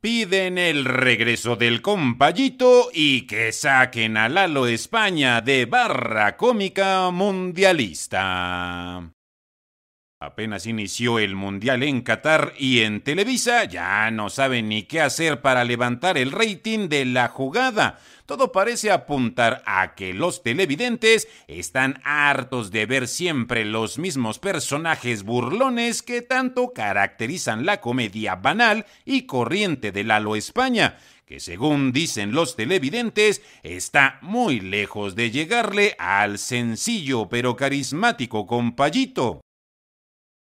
Piden el regreso del compayito y que saquen a Lalo España de barra cómica mundialista. Apenas inició el Mundial en Qatar y en Televisa ya no saben ni qué hacer para levantar el rating de la jugada. Todo parece apuntar a que los televidentes están hartos de ver siempre los mismos personajes burlones que tanto caracterizan la comedia banal y corriente de Lalo España que según dicen los televidentes, está muy lejos de llegarle al sencillo pero carismático compayito.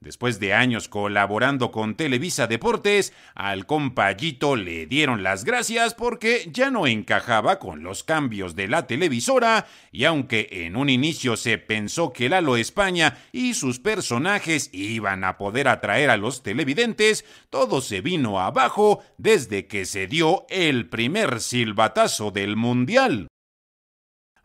Después de años colaborando con Televisa Deportes, al compayito le dieron las gracias porque ya no encajaba con los cambios de la televisora y aunque en un inicio se pensó que Lalo España y sus personajes iban a poder atraer a los televidentes, todo se vino abajo desde que se dio el primer silbatazo del Mundial.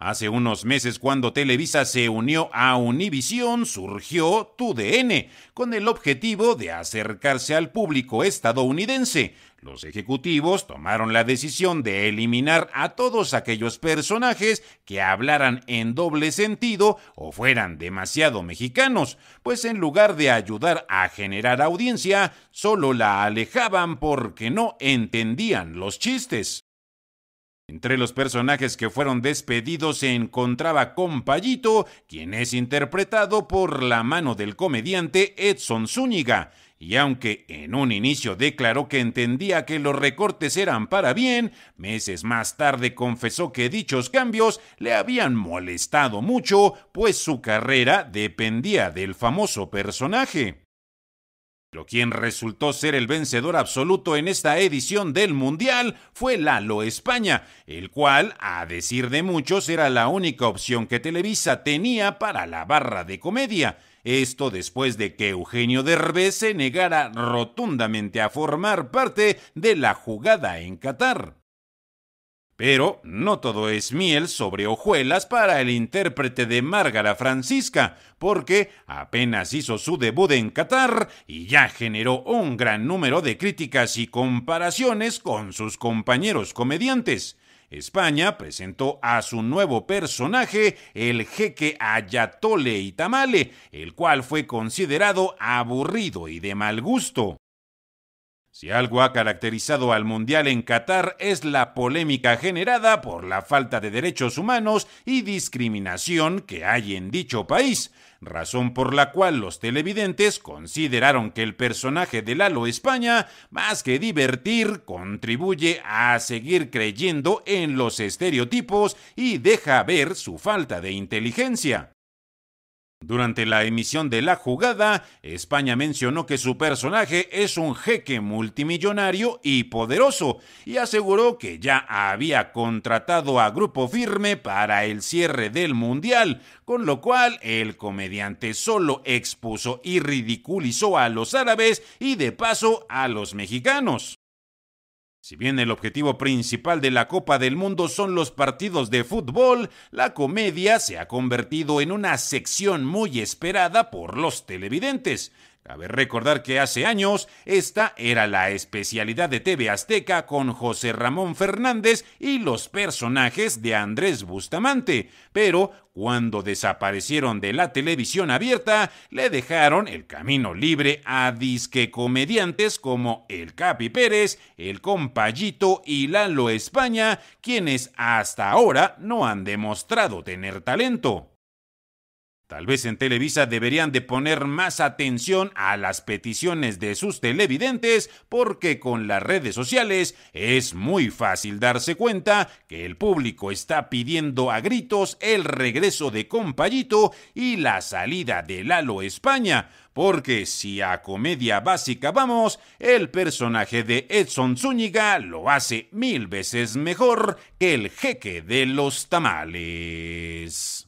Hace unos meses cuando Televisa se unió a Univisión surgió TUDN con el objetivo de acercarse al público estadounidense. Los ejecutivos tomaron la decisión de eliminar a todos aquellos personajes que hablaran en doble sentido o fueran demasiado mexicanos, pues en lugar de ayudar a generar audiencia, solo la alejaban porque no entendían los chistes. Entre los personajes que fueron despedidos se encontraba Compayito, quien es interpretado por la mano del comediante Edson Zúñiga, y aunque en un inicio declaró que entendía que los recortes eran para bien, meses más tarde confesó que dichos cambios le habían molestado mucho, pues su carrera dependía del famoso personaje. Lo quien resultó ser el vencedor absoluto en esta edición del Mundial fue Lalo España, el cual, a decir de muchos, era la única opción que Televisa tenía para la barra de comedia. Esto después de que Eugenio Derbez se negara rotundamente a formar parte de la jugada en Qatar. Pero no todo es miel sobre hojuelas para el intérprete de Márgara Francisca, porque apenas hizo su debut en Qatar y ya generó un gran número de críticas y comparaciones con sus compañeros comediantes. España presentó a su nuevo personaje, el jeque Ayatole Itamale, el cual fue considerado aburrido y de mal gusto. Si algo ha caracterizado al Mundial en Qatar es la polémica generada por la falta de derechos humanos y discriminación que hay en dicho país, razón por la cual los televidentes consideraron que el personaje de Lalo España, más que divertir, contribuye a seguir creyendo en los estereotipos y deja ver su falta de inteligencia. Durante la emisión de la jugada, España mencionó que su personaje es un jeque multimillonario y poderoso y aseguró que ya había contratado a Grupo Firme para el cierre del Mundial, con lo cual el comediante solo expuso y ridiculizó a los árabes y de paso a los mexicanos. Si bien el objetivo principal de la Copa del Mundo son los partidos de fútbol, la comedia se ha convertido en una sección muy esperada por los televidentes. Cabe recordar que hace años esta era la especialidad de TV Azteca con José Ramón Fernández y los personajes de Andrés Bustamante, pero cuando desaparecieron de la televisión abierta, le dejaron el camino libre a disque comediantes como el Capi Pérez, el Compayito y Lalo España, quienes hasta ahora no han demostrado tener talento. Tal vez en Televisa deberían de poner más atención a las peticiones de sus televidentes porque con las redes sociales es muy fácil darse cuenta que el público está pidiendo a gritos el regreso de Compayito y la salida de Lalo España, porque si a comedia básica vamos, el personaje de Edson Zúñiga lo hace mil veces mejor que el jeque de los tamales.